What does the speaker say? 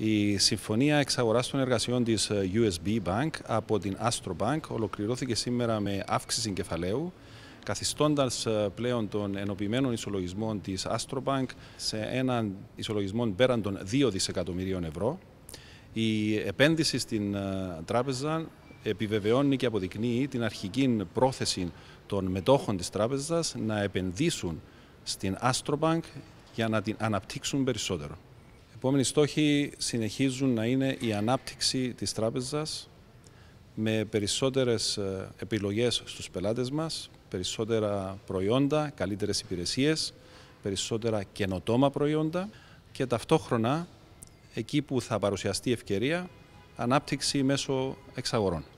Η συμφωνία εξαγοράς των εργασιών της ε, USB Bank από την Astro Bank ολοκληρώθηκε σήμερα με αύξηση κεφαλαίου, καθιστώντας ε, πλέον τον ενοποιημένο ισολογισμό της Astro Bank σε έναν ισολογισμό πέραν των 2 δισεκατομμυρίων ευρώ. Η επένδυση στην ε, τράπεζα επιβεβαιώνει και αποδεικνύει την αρχική πρόθεση των μετόχων της τράπεζας να επενδύσουν στην Astrobank για να την αναπτύξουν περισσότερο επόμενοι στόχοι συνεχίζουν να είναι η ανάπτυξη της τράπεζας με περισσότερες ε, επιλογές στους πελάτες μας, περισσότερα προϊόντα, καλύτερες υπηρεσίες, περισσότερα καινοτόμα προϊόντα και ταυτόχρονα εκεί που θα παρουσιαστεί ευκαιρία ανάπτυξη μέσω εξαγορών.